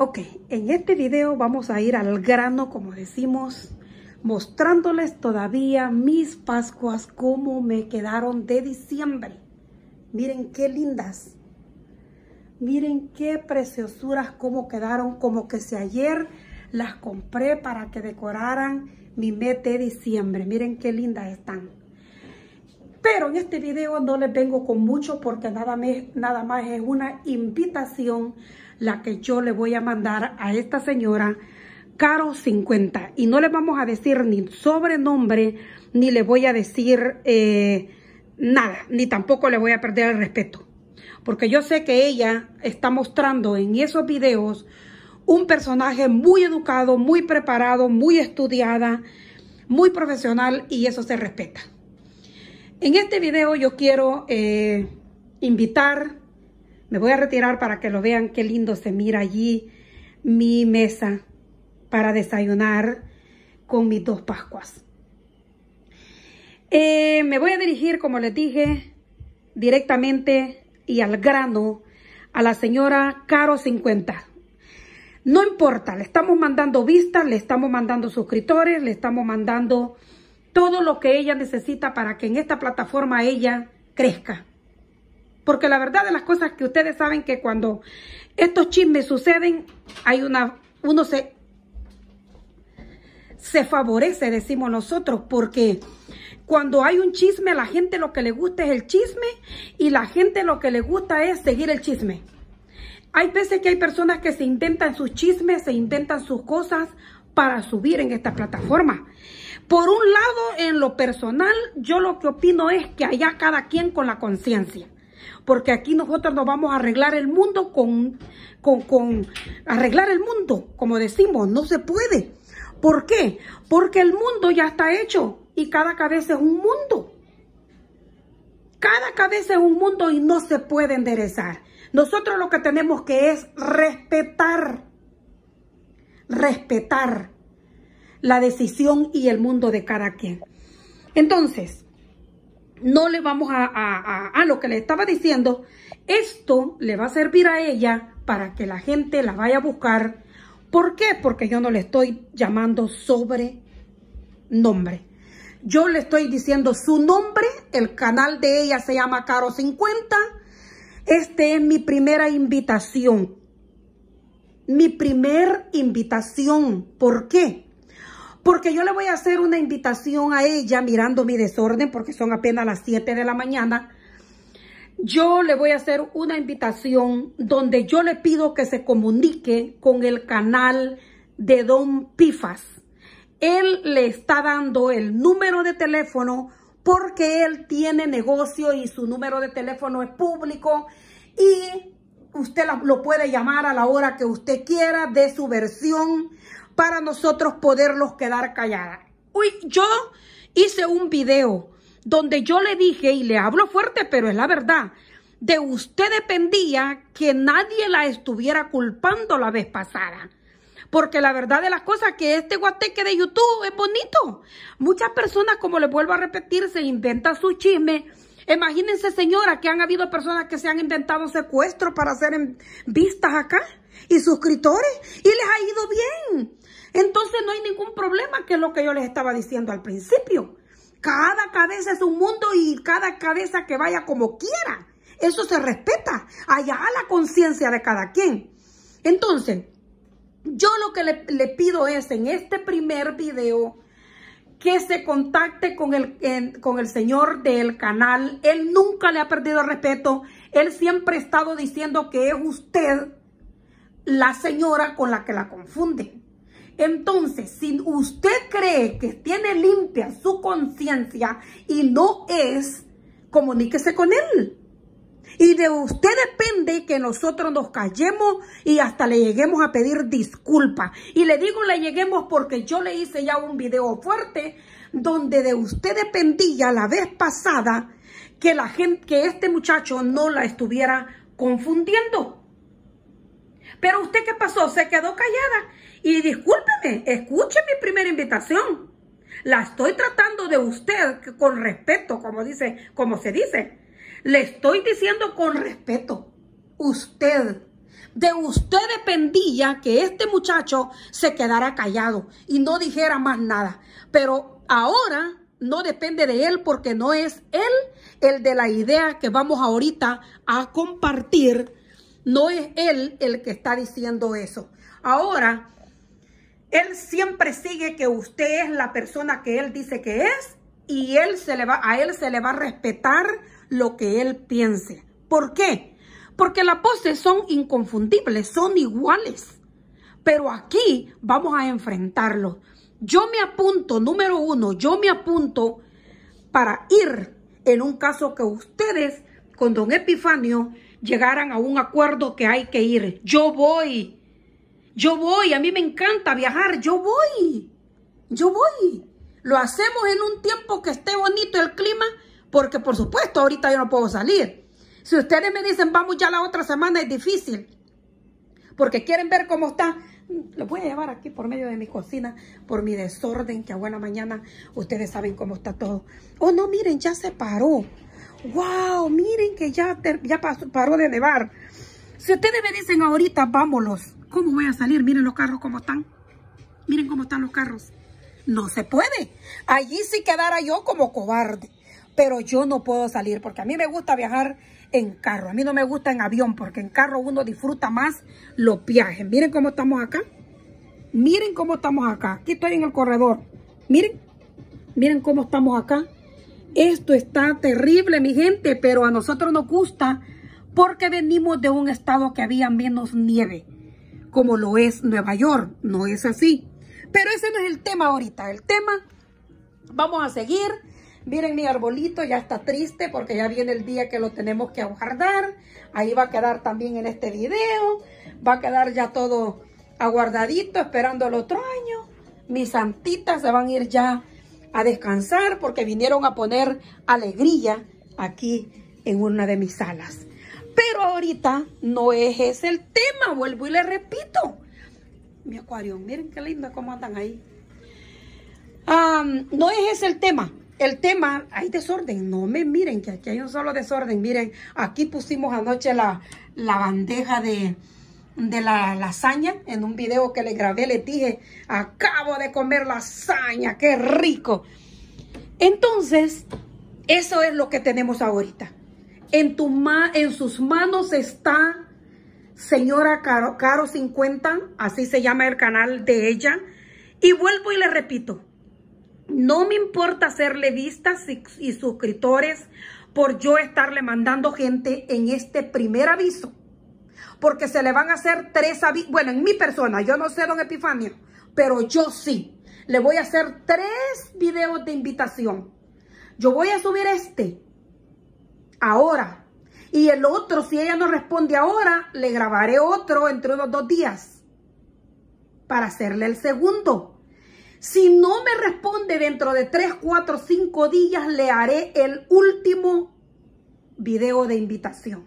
Ok, en este video vamos a ir al grano, como decimos, mostrándoles todavía mis Pascuas, como me quedaron de diciembre. Miren qué lindas. Miren qué preciosuras, cómo quedaron, como que si ayer las compré para que decoraran mi mes de diciembre. Miren qué lindas están. Pero en este video no les vengo con mucho porque nada, nada más es una invitación la que yo le voy a mandar a esta señora Caro 50. Y no le vamos a decir ni sobrenombre, ni le voy a decir eh, nada, ni tampoco le voy a perder el respeto. Porque yo sé que ella está mostrando en esos videos un personaje muy educado, muy preparado, muy estudiada, muy profesional y eso se respeta. En este video yo quiero eh, invitar, me voy a retirar para que lo vean qué lindo se mira allí mi mesa para desayunar con mis dos pascuas. Eh, me voy a dirigir, como les dije, directamente y al grano a la señora Caro 50. No importa, le estamos mandando vistas, le estamos mandando suscriptores, le estamos mandando todo lo que ella necesita para que en esta plataforma ella crezca. Porque la verdad de las cosas que ustedes saben que cuando estos chismes suceden, hay una, uno se, se favorece, decimos nosotros, porque cuando hay un chisme, a la gente lo que le gusta es el chisme y la gente lo que le gusta es seguir el chisme. Hay veces que hay personas que se intentan sus chismes, se intentan sus cosas para subir en esta plataforma. Por un lado, en lo personal, yo lo que opino es que allá cada quien con la conciencia. Porque aquí nosotros nos vamos a arreglar el mundo con, con, con, arreglar el mundo, como decimos, no se puede. ¿Por qué? Porque el mundo ya está hecho y cada cabeza es un mundo. Cada cabeza es un mundo y no se puede enderezar. Nosotros lo que tenemos que es respetar. Respetar la decisión y el mundo de cada quien. Entonces, no le vamos a, a, lo que le estaba diciendo. Esto le va a servir a ella para que la gente la vaya a buscar. ¿Por qué? Porque yo no le estoy llamando sobre nombre. Yo le estoy diciendo su nombre. El canal de ella se llama Caro 50. Este es mi primera invitación. Mi primer invitación. ¿Por qué? porque yo le voy a hacer una invitación a ella mirando mi desorden, porque son apenas las 7 de la mañana. Yo le voy a hacer una invitación donde yo le pido que se comunique con el canal de Don Pifas. Él le está dando el número de teléfono porque él tiene negocio y su número de teléfono es público y usted lo puede llamar a la hora que usted quiera de su versión para nosotros poderlos quedar calladas. Uy, yo hice un video donde yo le dije, y le hablo fuerte, pero es la verdad, de usted dependía que nadie la estuviera culpando la vez pasada. Porque la verdad de las cosas que este guateque de YouTube es bonito. Muchas personas, como les vuelvo a repetir, se inventan su chisme. Imagínense, señora, que han habido personas que se han inventado secuestros para hacer vistas acá y suscriptores y les ha ido bien. Entonces no hay ningún problema, que es lo que yo les estaba diciendo al principio. Cada cabeza es un mundo y cada cabeza que vaya como quiera. Eso se respeta. Allá a la conciencia de cada quien. Entonces, yo lo que le, pido es en este primer video que se contacte con el, con el señor del canal. Él nunca le ha perdido respeto. Él siempre ha estado diciendo que es usted la señora con la que la confunde. Entonces, si usted cree que tiene limpia su conciencia y no es, comuníquese con él. Y de usted depende que nosotros nos callemos y hasta le lleguemos a pedir disculpas. Y le digo le lleguemos porque yo le hice ya un video fuerte donde de usted dependía la vez pasada que la gente, que este muchacho no la estuviera confundiendo. Pero usted qué pasó, se quedó callada. Y discúlpeme, escuche mi primera invitación. La estoy tratando de usted con respeto, como dice, como se dice. Le estoy diciendo con respeto. Usted, de usted dependía que este muchacho se quedara callado y no dijera más nada. Pero ahora no depende de él porque no es él el de la idea que vamos ahorita a compartir no es él el que está diciendo eso. Ahora, él siempre sigue que usted es la persona que él dice que es y él se le va, a él se le va a respetar lo que él piense. ¿Por qué? Porque las poses son inconfundibles, son iguales. Pero aquí vamos a enfrentarlo. Yo me apunto, número uno, yo me apunto para ir en un caso que ustedes con don Epifanio llegaran a un acuerdo que hay que ir. Yo voy. Yo voy. A mí me encanta viajar. Yo voy. Yo voy. Lo hacemos en un tiempo que esté bonito el clima, porque por supuesto ahorita yo no puedo salir. Si ustedes me dicen vamos ya la otra semana es difícil, porque quieren ver cómo está. Lo voy a llevar aquí por medio de mi cocina, por mi desorden, que a buena mañana ustedes saben cómo está todo. Oh, no, miren, ya se paró wow, miren que ya, ya paró de nevar. Si ustedes me dicen ahorita, vámonos, ¿cómo voy a salir? Miren los carros cómo están. Miren cómo están los carros. No se puede. Allí sí quedara yo como cobarde. Pero yo no puedo salir porque a mí me gusta viajar en carro. A mí no me gusta en avión porque en carro uno disfruta más los viajes. Miren cómo estamos acá. Miren cómo estamos acá. Aquí estoy en el corredor. Miren. Miren cómo estamos acá. Esto está terrible, mi gente, pero a nosotros nos gusta porque venimos de un estado que había menos nieve, como lo es Nueva York. No es así. Pero ese no es el tema ahorita. El tema, vamos a seguir. Miren mi arbolito, ya está triste porque ya viene el día que lo tenemos que aguardar. Ahí va a quedar también en este video. Va a quedar ya todo aguardadito, esperando el otro año. Mis santitas se van a ir ya a descansar porque vinieron a poner alegría aquí en una de mis salas. Pero ahorita no es ese el tema, vuelvo y le repito. Mi acuario, miren qué lindo cómo andan ahí. no es ese el tema. El tema, hay desorden. No me miren que aquí hay un solo desorden. Miren, aquí pusimos anoche la bandeja de, de la lasaña. En un video que le grabé le dije, acabo de comer lasaña, qué rico. Entonces, eso es lo que tenemos ahorita. En, tu ma en sus manos está señora Caro, Caro 50, así se llama el canal de ella. Y vuelvo y le repito, no me importa hacerle vistas y suscriptores por yo estarle mandando gente en este primer aviso porque se le van a hacer tres Bueno, en mi persona, yo no sé, don Epifanio, pero yo sí. Le voy a hacer tres videos de invitación. Yo voy a subir este ahora. Y el otro, si ella no responde ahora, le grabaré otro entre unos dos días para hacerle el segundo. Si no me responde dentro de tres, cuatro, cinco días, le haré el último video de invitación.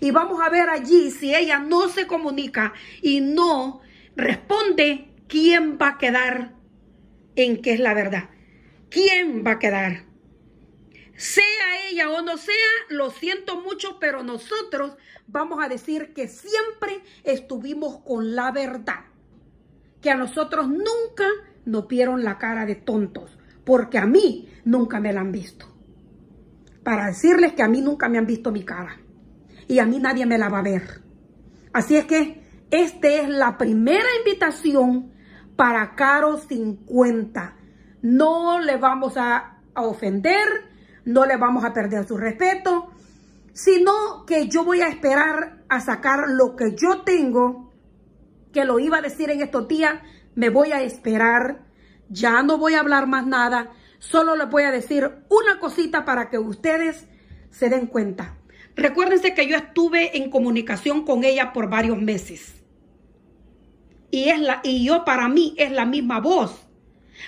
Y vamos a ver allí si ella no se comunica y no responde, ¿quién va a quedar en qué es la verdad? ¿Quién va a quedar? Sea ella o no sea, lo siento mucho, pero nosotros vamos a decir que siempre estuvimos con la verdad. Que a nosotros nunca nos vieron la cara de tontos, porque a mí nunca me la han visto. Para decirles que a mí nunca me han visto mi cara y a mí nadie me la va a ver. Así es que esta es la primera invitación para Caro 50. No le vamos a, ofender, no le vamos a perder su respeto, sino que yo voy a esperar a sacar lo que yo tengo, que lo iba a decir en estos días, me voy a esperar, ya no voy a hablar más nada, solo les voy a decir una cosita para que ustedes se den cuenta. Recuérdense que yo estuve en comunicación con ella por varios meses. Y, es la, y yo para mí es la misma voz.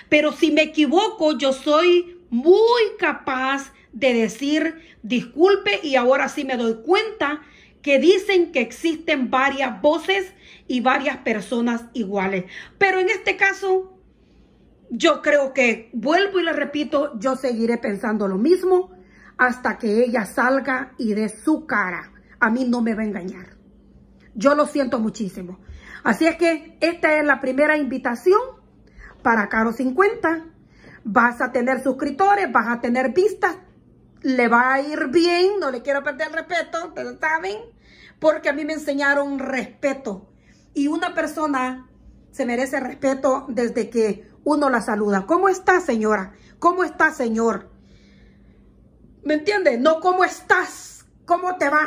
Pero si me equivoco, yo soy muy capaz de decir disculpe y ahora sí me doy cuenta que dicen que existen varias voces y varias personas iguales. Pero en este caso, yo creo que, vuelvo y le repito, yo seguiré pensando lo mismo hasta que ella salga y de su cara. A mí no me va a engañar. Yo lo siento muchísimo. Así es que esta es la primera invitación para Caro 50. Vas a tener suscriptores, vas a tener vistas, le va a ir bien, no le quiero perder el respeto, ustedes saben, porque a mí me enseñaron respeto. Y una persona se merece respeto desde que uno la saluda. ¿Cómo está, señora? ¿Cómo está, señor? ¿Me entiendes? No cómo estás, cómo te va.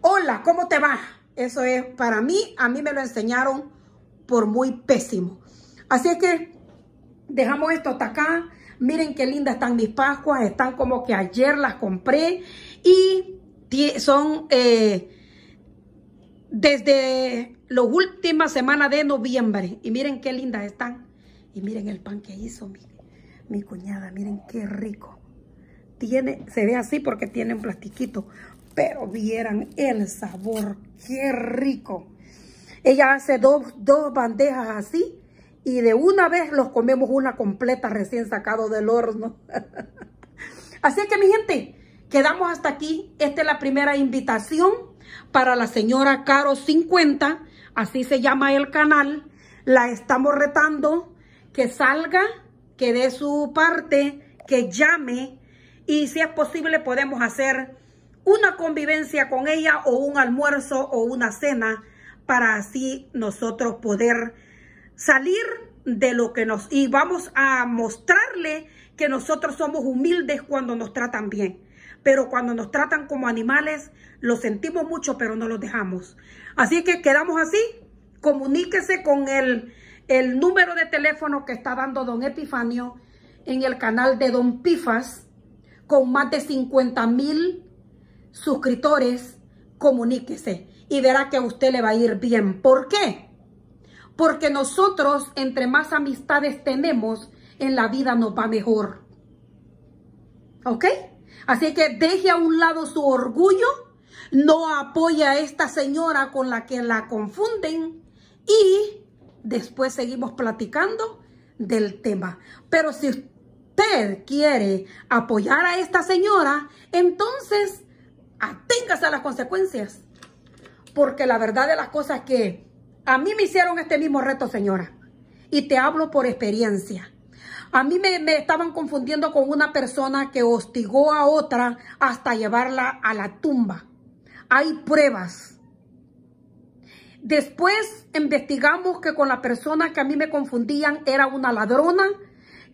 Hola, ¿cómo te va? Eso es, para mí, a mí me lo enseñaron por muy pésimo. Así es que dejamos esto hasta acá. Miren qué lindas están mis pascuas. Están como que ayer las compré. Y son eh, desde la últimas semana de noviembre. Y miren qué lindas están. Y miren el pan que hizo mi, mi cuñada. Miren qué rico tiene, se ve así porque tiene un plastiquito. Pero vieran el sabor, qué rico. Ella hace dos, dos bandejas así y de una vez los comemos una completa recién sacado del horno. así que mi gente, quedamos hasta aquí. Esta es la primera invitación para la señora Caro 50, así se llama el canal. La estamos retando que salga, que dé su parte, que llame y si es posible podemos hacer una convivencia con ella o un almuerzo o una cena para así nosotros poder salir de lo que nos... y vamos a mostrarle que nosotros somos humildes cuando nos tratan bien. Pero cuando nos tratan como animales, lo sentimos mucho, pero no los dejamos. Así que quedamos así. Comuníquese con el, el número de teléfono que está dando don Epifanio en el canal de don Pifas con más de 50 mil suscriptores, comuníquese y verá que a usted le va a ir bien. ¿Por qué? Porque nosotros, entre más amistades tenemos, en la vida nos va mejor. ¿Ok? Así que deje a un lado su orgullo, no apoya a esta señora con la que la confunden y después seguimos platicando del tema. Pero si usted usted quiere apoyar a esta señora, entonces aténgase a las consecuencias. Porque la verdad de las cosas es que a mí me hicieron este mismo reto, señora. Y te hablo por experiencia. A mí me, me, estaban confundiendo con una persona que hostigó a otra hasta llevarla a la tumba. Hay pruebas. Después investigamos que con la persona que a mí me confundían era una ladrona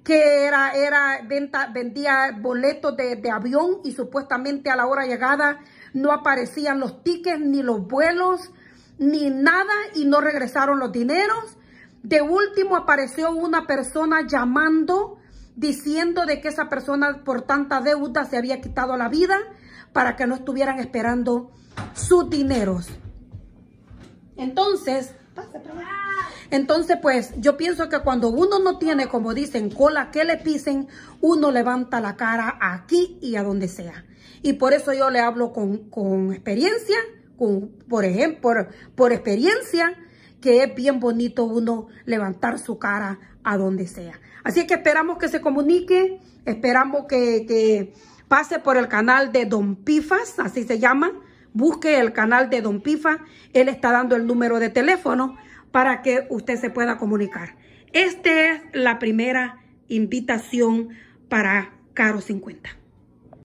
que era, era venta, vendía boletos de, avión y supuestamente a la hora llegada no aparecían los tickets ni los vuelos ni nada y no regresaron los dineros. De último apareció una persona llamando diciendo de que esa persona por tanta deuda se había quitado la vida para que no estuvieran esperando sus dineros. Entonces, entonces, pues, yo pienso que cuando uno no tiene, como dicen, cola que le pisen, uno levanta la cara aquí y a donde sea. Y por eso yo le hablo con, experiencia, por ejemplo, por, experiencia, que es bien bonito uno levantar su cara a donde sea. Así que esperamos que se comunique, esperamos que, que pase por el canal de Don Pifas, así se llama, busque el canal de Don Pifa. Él está dando el número de teléfono para que usted se pueda comunicar. Esta es la primera invitación para Caro 50.